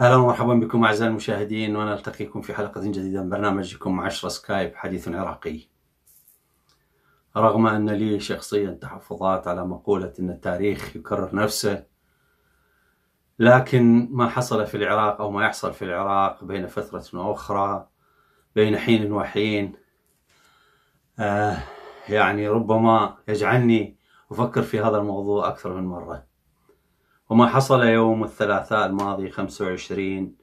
اهلا ومرحبا بكم اعزائي المشاهدين ونلتقيكم في حلقه جديده من برنامجكم 10 سكايب حديث عراقي. رغم ان لي شخصيا تحفظات على مقوله ان التاريخ يكرر نفسه لكن ما حصل في العراق او ما يحصل في العراق بين فتره واخرى بين حين وحين آه يعني ربما يجعلني افكر في هذا الموضوع اكثر من مره. وما حصل يوم الثلاثاء الماضي 25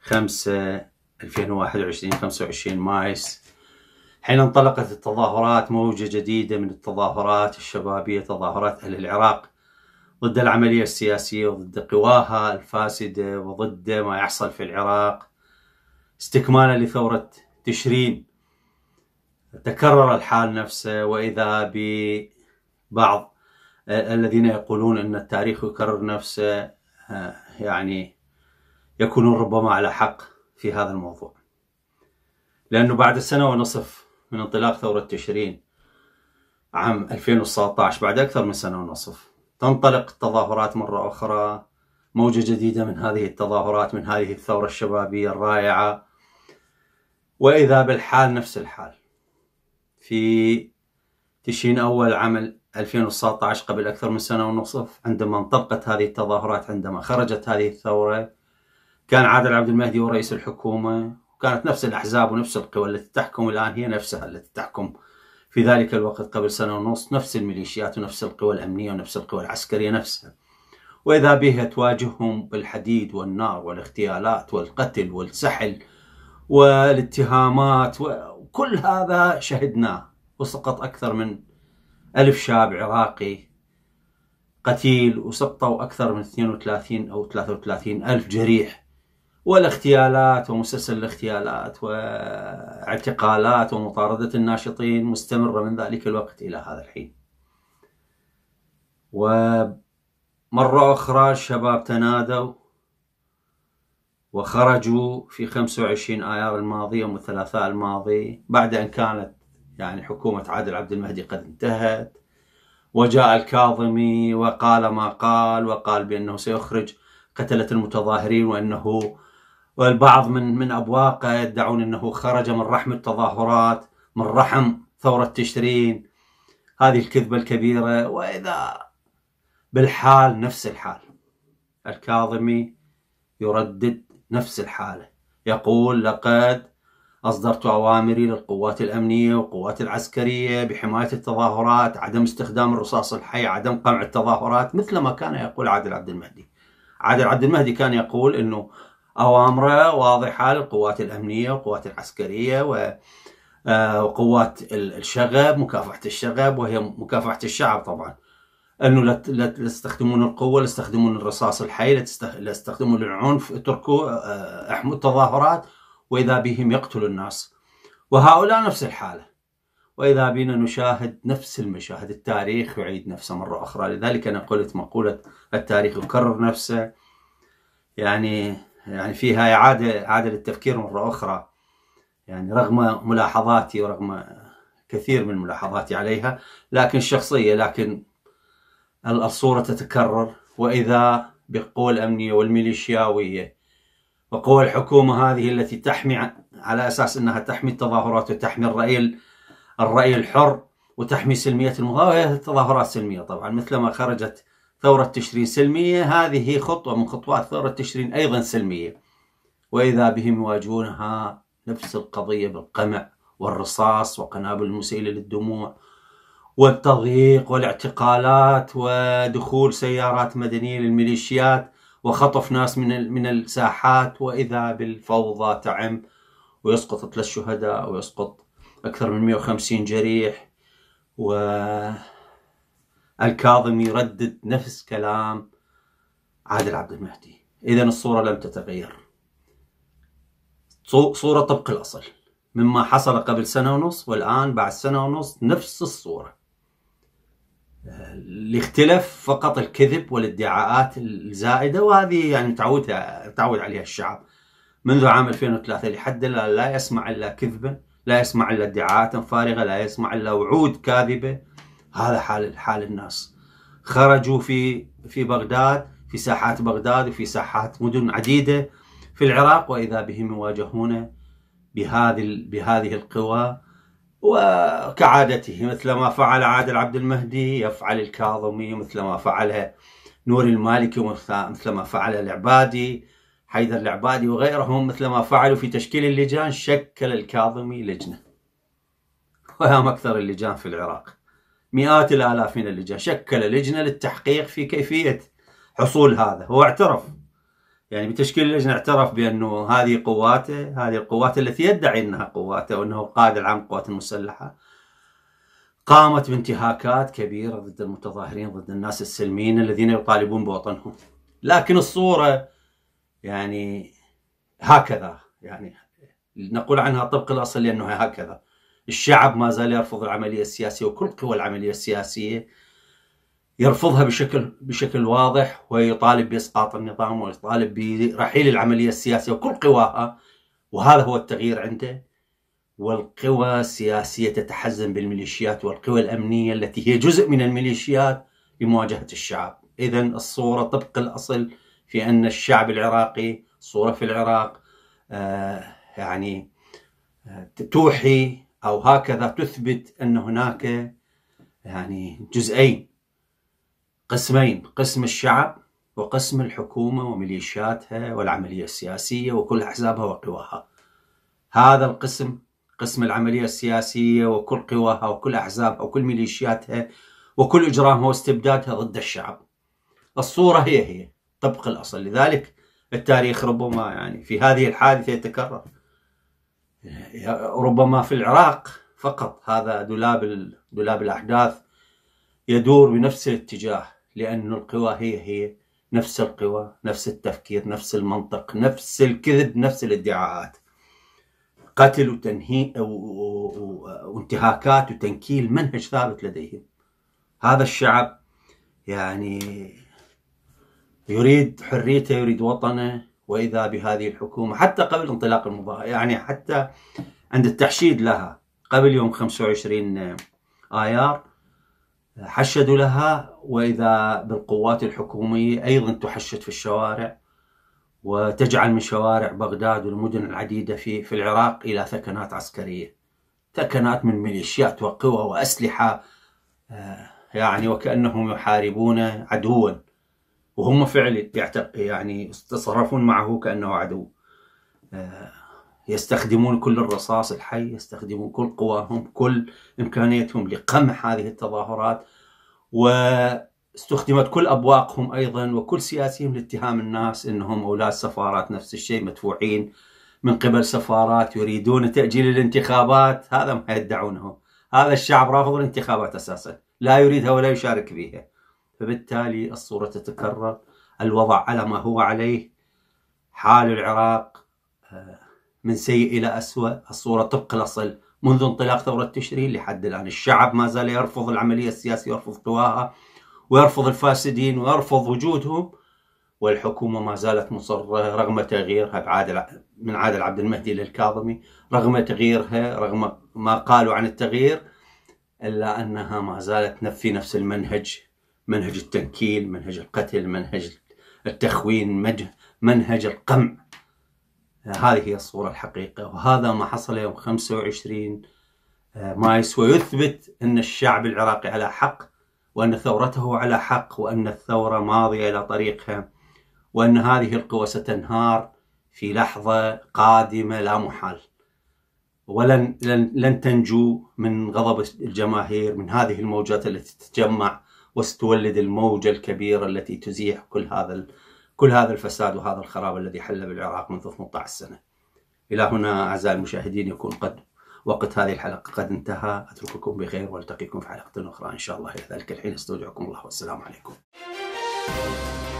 5 2021 25 مايس حين انطلقت التظاهرات موجة جديدة من التظاهرات الشبابية تظاهرات أهل العراق ضد العملية السياسية وضد قواها الفاسدة وضد ما يحصل في العراق استكمالا لثورة تشرين تكرر الحال نفسه وإذا ببعض آه، الذين يقولون أن التاريخ يكرر نفسه آه، يعني يكونون ربما على حق في هذا الموضوع لأنه بعد سنة ونصف من انطلاق ثورة تشرين عام 2019 بعد أكثر من سنة ونصف تنطلق التظاهرات مرة أخرى موجة جديدة من هذه التظاهرات من هذه الثورة الشبابية الرائعة وإذا بالحال نفس الحال في تشرين أول عمل 2019 قبل أكثر من سنة ونصف عندما انطلقت هذه التظاهرات عندما خرجت هذه الثورة كان عادل عبد المهدي هو رئيس الحكومة وكانت نفس الأحزاب ونفس القوى التي تحكم الآن هي نفسها التي تحكم في ذلك الوقت قبل سنة ونص نفس الميليشيات ونفس القوى الأمنية ونفس القوى العسكرية نفسها وإذا بها تواجههم بالحديد والنار والاغتيالات والقتل والسحل والاتهامات وكل هذا شهدناه وسقط أكثر من ألف شاب عراقي قتيل وسقطوا أكثر من 32 أو 33 ألف جريح والاغتيالات ومسلسل الاغتيالات واعتقالات ومطاردة الناشطين مستمرة من ذلك الوقت إلى هذا الحين ومرة أخرى الشباب تنادوا وخرجوا في 25 آيار الماضي يوم الثلاثاء الماضي بعد أن كانت يعني حكومة عادل عبد المهدي قد انتهت وجاء الكاظمي وقال ما قال وقال بأنه سيخرج قتلة المتظاهرين وأنه والبعض من من أبواقه يدعون أنه خرج من رحم التظاهرات من رحم ثورة تشرين هذه الكذبة الكبيرة وإذا بالحال نفس الحال الكاظمي يردد نفس الحالة يقول لقد أصدرت أوامري للقوات الأمنية والقوات العسكرية بحماية التظاهرات عدم استخدام الرصاص الحي عدم قمع التظاهرات مثل ما كان يقول عادل عبد المهدي عادل عبد المهدي كان يقول أنه أوامره واضحة للقوات الأمنية والقوات العسكرية و آه، وقوات الشغب مكافحة الشغب وهي مكافحة الشعب طبعا انه لا تستخدمون القوه لا تستخدمون الرصاص الحي لا تستخدمون العنف اتركوا آه، احموا التظاهرات وإذا بهم يقتل الناس وهؤلاء نفس الحالة وإذا بنا نشاهد نفس المشاهد التاريخ يعيد نفسه مرة أخرى لذلك أنا قلت مقولة التاريخ يكرر نفسه يعني يعني فيها إعادة إعادة للتفكير مرة أخرى يعني رغم ملاحظاتي ورغم كثير من ملاحظاتي عليها لكن الشخصية لكن الصورة تتكرر وإذا بقوى الأمنية والميليشياوية وقوى الحكومة هذه التي تحمي على أساس أنها تحمي التظاهرات وتحمي الرأي الرأي الحر وتحمي سلمية المظاهرة وهي تظاهرات سلمية طبعا مثلما خرجت ثورة تشرين سلمية هذه خطوة من خطوات ثورة تشرين أيضا سلمية وإذا بهم يواجهونها نفس القضية بالقمع والرصاص وقنابل المسيلة للدموع والتضييق والاعتقالات ودخول سيارات مدنية للميليشيات وخطف ناس من من الساحات واذا بالفوضى تعم ويسقط ثلاث شهداء ويسقط اكثر من 150 جريح و الكاظم يردد نفس كلام عادل عبد المهدي اذا الصوره لم تتغير صوره طبق الاصل مما حصل قبل سنه ونص والان بعد سنه ونص نفس الصوره اللي اختلف فقط الكذب والادعاءات الزائده وهذه يعني تعود تعود عليها الشعب منذ عام 2003 لحد الان لا يسمع الا كذبا لا يسمع الا ادعاءات فارغه لا يسمع الا وعود كاذبه هذا حال حال الناس خرجوا في في بغداد في ساحات بغداد وفي ساحات مدن عديده في العراق واذا بهم يواجهون بهذه بهذه القوى وكعادته مثل ما فعل عادل عبد المهدي يفعل الكاظمي مثل ما فعل نور المالكي مثل ما فعل العبادي حيدر العبادي وغيرهم مثل ما فعلوا في تشكيل اللجان شكل الكاظمي لجنة وهم أكثر اللجان في العراق مئات الآلاف من اللجان شكل لجنة للتحقيق في كيفية حصول هذا هو اعترف يعني بتشكيل اللجنه اعترف بانه هذه قواته هذه القوات التي يدعي انها قواته وانه القائد العام للقوات المسلحه قامت بانتهاكات كبيره ضد المتظاهرين ضد الناس السلميين الذين يطالبون بوطنهم لكن الصوره يعني هكذا يعني نقول عنها طبق الاصل لانها هكذا الشعب ما زال يرفض العمليه السياسيه وكل قوى العمليه السياسيه يرفضها بشكل بشكل واضح ويطالب باسقاط النظام ويطالب برحيل العمليه السياسيه وكل قواها وهذا هو التغيير عنده والقوى السياسيه تتحزن بالميليشيات والقوى الامنيه التي هي جزء من الميليشيات لمواجهه الشعب، اذا الصوره طبق الاصل في ان الشعب العراقي صوره في العراق آه يعني آه توحي او هكذا تثبت ان هناك يعني جزئين قسمين قسم الشعب وقسم الحكومة وميليشياتها والعملية السياسية وكل أحزابها وقواها هذا القسم قسم العملية السياسية وكل قواها وكل أحزابها وكل ميليشياتها وكل إجرامها واستبدادها ضد الشعب الصورة هي هي طبق الأصل لذلك التاريخ ربما يعني في هذه الحادثة يتكرر ربما في العراق فقط هذا دولاب دولاب الأحداث يدور بنفس الاتجاه لأن القوى هي هي نفس القوى نفس التفكير نفس المنطق نفس الكذب نفس الادعاءات قتل وتنهي وانتهاكات وتنكيل منهج ثابت لديهم هذا الشعب يعني يريد حريته يريد وطنه واذا بهذه الحكومه حتى قبل انطلاق المظاهره يعني حتى عند التحشيد لها قبل يوم 25 ايار حشدوا لها وإذا بالقوات الحكومية أيضا تحشد في الشوارع وتجعل من شوارع بغداد والمدن العديدة في في العراق إلى ثكنات عسكرية ثكنات من ميليشيات وقوى وأسلحة آه، يعني وكأنهم يحاربون عدوا وهم فعلا يعني يتصرفون معه كأنه عدو آه، يستخدمون كل الرصاص الحي يستخدمون كل قواهم كل إمكانيتهم لقمع هذه التظاهرات واستخدمت كل أبواقهم أيضا وكل سياسيهم لاتهام الناس أنهم أولاد سفارات نفس الشيء مدفوعين من قبل سفارات يريدون تأجيل الانتخابات هذا ما يدعونه هذا الشعب رافض الانتخابات أساسا لا يريدها ولا يشارك فيها فبالتالي الصورة تتكرر الوضع على ما هو عليه حال العراق آه، من سيء إلى أسوأ الصورة طبق الأصل منذ انطلاق ثورة تشرين لحد الآن الشعب ما زال يرفض العملية السياسية ويرفض قواها ويرفض الفاسدين ويرفض وجودهم والحكومة ما زالت مصرة رغم تغييرها بعادل من عادل عبد المهدي للكاظمي رغم تغييرها رغم ما قالوا عن التغيير إلا أنها ما زالت نفي نفس المنهج منهج التنكيل منهج القتل منهج التخوين منهج القمع هذه هي الصورة الحقيقة وهذا ما حصل يوم 25 آه، مايس ويثبت أن الشعب العراقي على حق وأن ثورته على حق وأن الثورة ماضية إلى طريقها وأن هذه القوى ستنهار في لحظة قادمة لا محال ولن لن, لن تنجو من غضب الجماهير من هذه الموجات التي تتجمع وستولد الموجة الكبيرة التي تزيح كل هذا كل هذا الفساد وهذا الخراب الذي حل بالعراق منذ 18 سنة إلى هنا أعزائي المشاهدين يكون قد وقت هذه الحلقة قد انتهى أترككم بخير وألتقيكم في حلقة أخرى إن شاء الله إلى ذلك الحين استودعكم الله والسلام عليكم